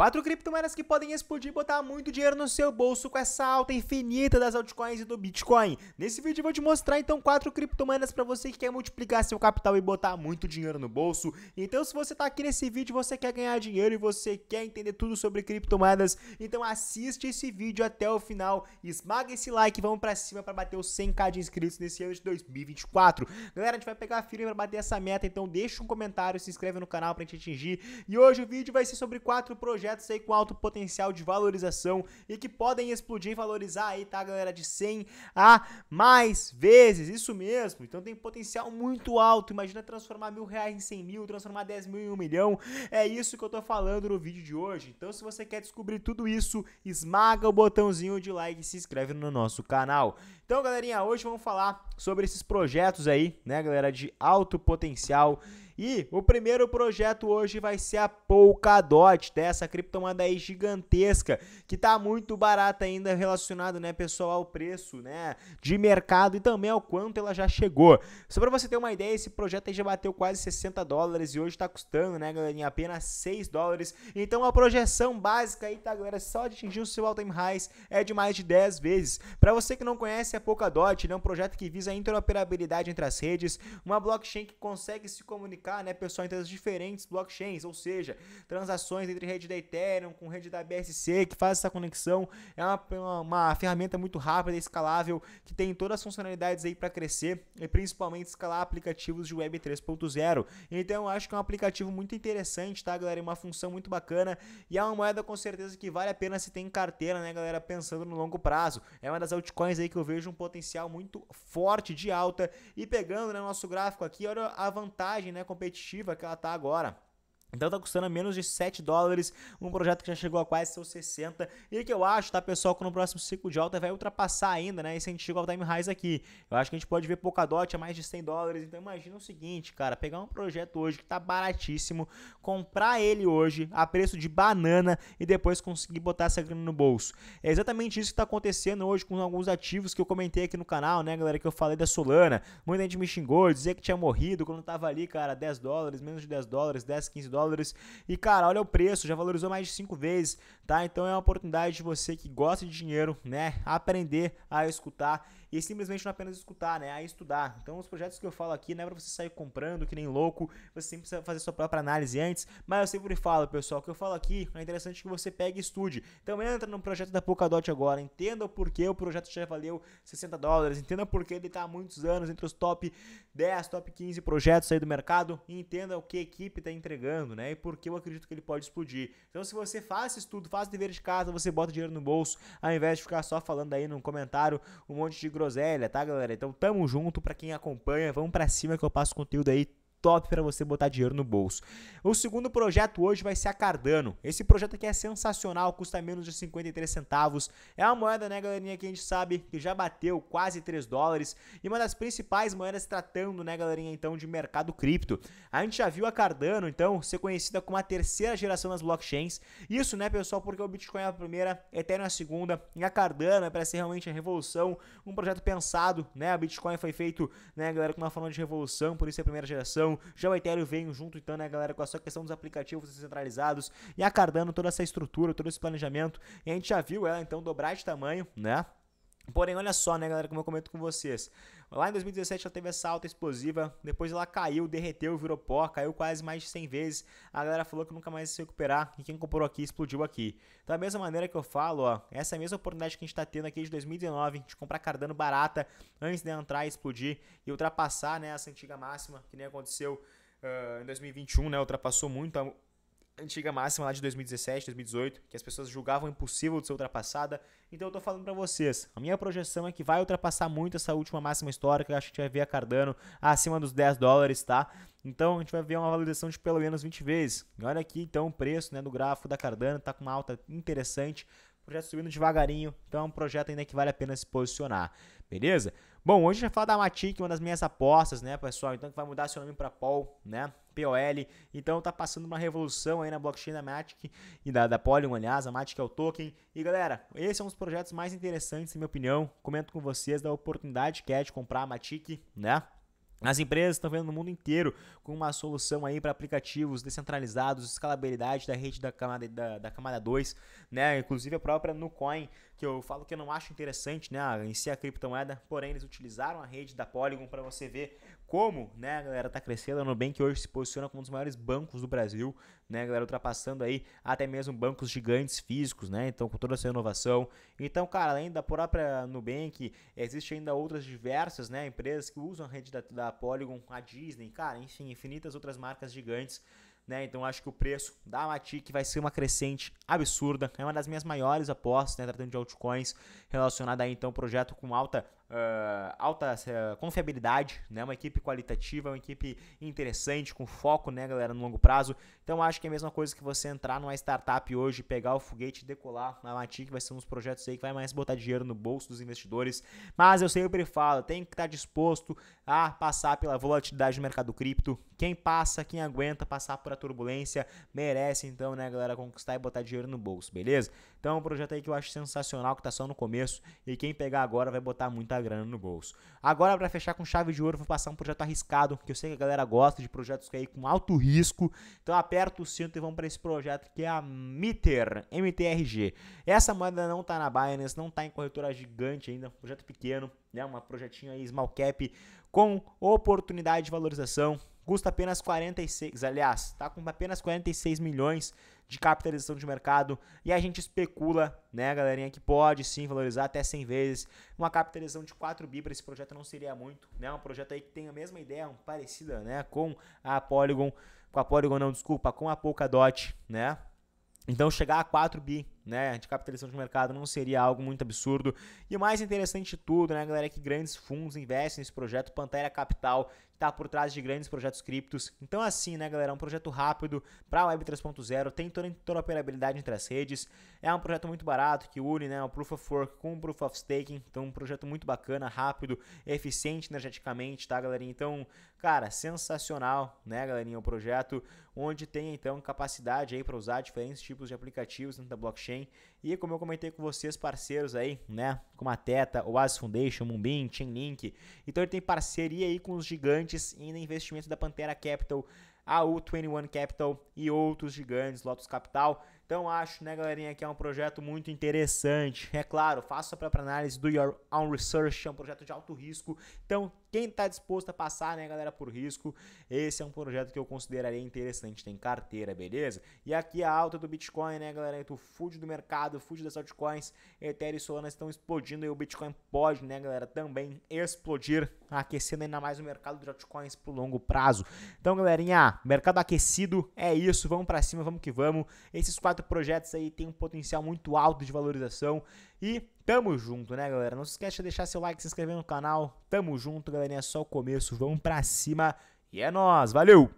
Quatro criptomoedas que podem explodir e botar muito dinheiro no seu bolso com essa alta infinita das altcoins e do Bitcoin. Nesse vídeo eu vou te mostrar então quatro criptomoedas para você que quer multiplicar seu capital e botar muito dinheiro no bolso. Então se você tá aqui nesse vídeo, você quer ganhar dinheiro e você quer entender tudo sobre criptomoedas, então assiste esse vídeo até o final, esmaga esse like, vamos para cima para bater os 100k de inscritos nesse ano de 2024. Galera, a gente vai pegar firme para bater essa meta, então deixa um comentário, se inscreve no canal a gente atingir. E hoje o vídeo vai ser sobre quatro projetos projetos aí com alto potencial de valorização e que podem explodir e valorizar aí, tá, galera, de 100 a mais vezes, isso mesmo. Então tem potencial muito alto, imagina transformar mil reais em 100 mil, transformar 10 mil em um milhão, é isso que eu tô falando no vídeo de hoje. Então se você quer descobrir tudo isso, esmaga o botãozinho de like e se inscreve no nosso canal. Então, galerinha, hoje vamos falar sobre esses projetos aí, né, galera, de alto potencial e o primeiro projeto hoje vai ser a Polkadot, tá? essa criptomoeda aí gigantesca, que tá muito barata ainda relacionado, né, pessoal, ao preço, né, de mercado e também ao quanto ela já chegou. Só para você ter uma ideia, esse projeto aí já bateu quase 60 dólares e hoje tá custando, né, galerinha, apenas 6 dólares. Então a projeção básica aí, tá, galera, só de atingir o seu all time highs é de mais de 10 vezes. Para você que não conhece a Polkadot, é né, um projeto que visa a interoperabilidade entre as redes, uma blockchain que consegue se comunicar colocar, né, pessoal, entre as diferentes blockchains, ou seja, transações entre rede da Ethereum com rede da BSC, que faz essa conexão. É uma, uma, uma ferramenta muito rápida, escalável, que tem todas as funcionalidades aí para crescer e principalmente escalar aplicativos de Web 3.0. Então, eu acho que é um aplicativo muito interessante, tá, galera? É uma função muito bacana e é uma moeda com certeza que vale a pena se tem carteira, né, galera? Pensando no longo prazo. É uma das altcoins aí que eu vejo um potencial muito forte de alta. E pegando né, nosso gráfico aqui, olha a vantagem, né? competitiva que ela tá agora. Então tá custando menos de 7 dólares, um projeto que já chegou a quase seus 60 e que eu acho, tá pessoal, que no próximo ciclo de alta vai ultrapassar ainda, né, esse antigo all-time Rise aqui. Eu acho que a gente pode ver Polkadot a é mais de 100 dólares, então imagina o seguinte, cara, pegar um projeto hoje que tá baratíssimo, comprar ele hoje a preço de banana e depois conseguir botar essa grana no bolso. É exatamente isso que tá acontecendo hoje com alguns ativos que eu comentei aqui no canal, né, galera, que eu falei da Solana, muita gente me xingou, dizer que tinha morrido quando tava ali, cara, 10 dólares, menos de 10 dólares, 10, 15 dólares, dólares. E cara, olha o preço, já valorizou mais de 5 vezes, tá? Então é uma oportunidade de você que gosta de dinheiro, né, aprender a escutar e simplesmente não apenas escutar, né, a estudar. Então os projetos que eu falo aqui não é para você sair comprando que nem louco, você sempre precisa fazer sua própria análise antes, mas eu sempre falo, pessoal, que eu falo aqui, é interessante que você pegue e estude. Então entra no projeto da Polkadot agora, entenda o porquê o projeto já valeu 60 dólares, entenda porquê ele está há muitos anos entre os top 10, top 15 projetos aí do mercado e entenda o que a equipe está entregando né? E por que eu acredito que ele pode explodir. Então, se você faz esse estudo, faz o dever de casa, você bota dinheiro no bolso, ao invés de ficar só falando aí num comentário um monte de groselha, tá, galera? Então, tamo junto pra quem acompanha, vamos pra cima que eu passo conteúdo aí top para você botar dinheiro no bolso. O segundo projeto hoje vai ser a Cardano. Esse projeto aqui é sensacional, custa menos de 53 centavos. É uma moeda, né, galerinha, que a gente sabe que já bateu quase 3 dólares e uma das principais moedas tratando, né, galerinha, então, de mercado cripto. A gente já viu a Cardano, então, ser conhecida como a terceira geração das blockchains. Isso, né, pessoal, porque o Bitcoin é a primeira, Ethereum é a segunda e a Cardano é para ser realmente a revolução, um projeto pensado, né? A Bitcoin foi feito, né, galera, com uma forma de revolução, por isso é a primeira geração então, já o Ethereum vem junto, então, né, galera, com a sua questão dos aplicativos descentralizados e a Cardano, toda essa estrutura, todo esse planejamento. E a gente já viu ela, então, dobrar de tamanho, né? Porém, olha só, né, galera, como eu comento com vocês. Lá em 2017 ela teve essa alta explosiva, depois ela caiu, derreteu, virou pó, caiu quase mais de 100 vezes. A galera falou que nunca mais se recuperar e quem comprou aqui explodiu aqui. Então, da mesma maneira que eu falo, ó, essa é mesma oportunidade que a gente tá tendo aqui de 2019, de comprar Cardano barata antes de entrar e explodir e ultrapassar, né, essa antiga máxima que nem aconteceu uh, em 2021, né, ultrapassou muito a antiga máxima lá de 2017, 2018, que as pessoas julgavam impossível de ser ultrapassada. Então eu tô falando para vocês, a minha projeção é que vai ultrapassar muito essa última máxima histórica, acho que a gente vai ver a Cardano acima dos 10 dólares, tá? Então a gente vai ver uma valorização de pelo menos 20 vezes. E olha aqui então o preço, né, do gráfico da Cardano, tá com uma alta interessante, projeto subindo devagarinho, então é um projeto ainda que vale a pena se posicionar, beleza? Bom, hoje a gente vai falar da Matic, uma das minhas apostas, né, pessoal? Então que vai mudar seu nome para Paul, né? POL. Então tá passando uma revolução aí na blockchain da Matic e da, da Polygon, aliás, a Matic é o token. E galera, esse é um dos projetos mais interessantes, na minha opinião. Comento com vocês da oportunidade que é de comprar a Matic, né? As empresas estão vendo no mundo inteiro com uma solução aí para aplicativos descentralizados, escalabilidade da rede da camada, da, da camada 2, né? Inclusive a própria Nucoin que eu falo que eu não acho interessante, né, em si a criptomoeda, porém eles utilizaram a rede da Polygon para você ver como, né, a galera tá crescendo, a Nubank hoje se posiciona como um dos maiores bancos do Brasil, né, galera, ultrapassando aí até mesmo bancos gigantes físicos, né, então com toda essa inovação. Então, cara, além da própria Nubank, existe ainda outras diversas, né, empresas que usam a rede da, da Polygon, a Disney, cara, enfim, infinitas outras marcas gigantes né? Então acho que o preço da Matic vai ser uma crescente absurda. É uma das minhas maiores apostas, né? Tratando de altcoins relacionada aí então projeto com alta uh, alta uh, confiabilidade, né? Uma equipe qualitativa, uma equipe interessante, com foco, né, galera, no longo prazo. Então acho que é a mesma coisa que você entrar numa startup hoje, pegar o foguete, e decolar na Matic, vai ser um dos projetos aí que vai mais botar dinheiro no bolso dos investidores. Mas eu sempre falo, tem que estar tá disposto a passar pela volatilidade do mercado cripto. Quem passa, quem aguenta passar por a turbulência, merece então, né, galera, conquistar e botar dinheiro no bolso, beleza? Então é um projeto aí que eu acho sensacional, que tá só no começo, e quem pegar agora vai botar muita grana no bolso. Agora, para fechar com chave de ouro, vou passar um projeto arriscado, que eu sei que a galera gosta de projetos que é aí com alto risco. Então, aperta o cinto e vamos para esse projeto que é a Mitter, MTRG. Essa moeda não tá na Binance, não tá em corretora gigante ainda, projeto pequeno, né? Uma projetinho aí small cap com oportunidade de valorização custa apenas 46, aliás, está com apenas 46 milhões de capitalização de mercado e a gente especula, né, galerinha, que pode sim valorizar até 100 vezes. Uma capitalização de 4 bi para esse projeto não seria muito, né? Um projeto aí que tem a mesma ideia, um, parecida, né, com a Polygon, com a Polygon não, desculpa, com a Polkadot, né? Então chegar a 4 bi, né, de capitalização de mercado não seria algo muito absurdo. E o mais interessante de tudo, né, galera, é que grandes fundos investem nesse projeto Pantera Capital, está por trás de grandes projetos criptos. Então, assim, né, galera, é um projeto rápido para a Web 3.0, tem toda a interoperabilidade entre as redes, é um projeto muito barato que une né, o Proof of Work com o Proof of Staking, então um projeto muito bacana, rápido, eficiente energeticamente, tá, galerinha? Então, cara, sensacional, né, galerinha, o projeto onde tem, então, capacidade aí para usar diferentes tipos de aplicativos dentro da blockchain e como eu comentei com vocês, parceiros aí, né? Como a Teta, o Oasis Foundation, Mumbin, Chainlink. Então ele tem parceria aí com os gigantes e investimentos da Pantera Capital, AU21 Capital e outros gigantes, Lotus Capital. Então acho, né, galerinha, que é um projeto muito interessante. É claro, faça a própria análise do Your Own Research, é um projeto de alto risco. Então, quem está disposto a passar, né, galera, por risco, esse é um projeto que eu consideraria interessante. Tem carteira, beleza? E aqui é a alta do Bitcoin, né, galera? Tu fude do mercado, fude das altcoins. Ethereum e Solana estão explodindo e o Bitcoin pode, né, galera, também explodir, aquecendo ainda mais o mercado de altcoins pro longo prazo. Então, galerinha, mercado aquecido, é isso. Vamos para cima, vamos que vamos. Esses quatro quatro projetos aí tem um potencial muito alto de valorização. E tamo junto, né, galera? Não se esqueça de deixar seu like, se inscrever no canal. Tamo junto, galerinha. É só o começo. Vamos pra cima. E é nós. Valeu!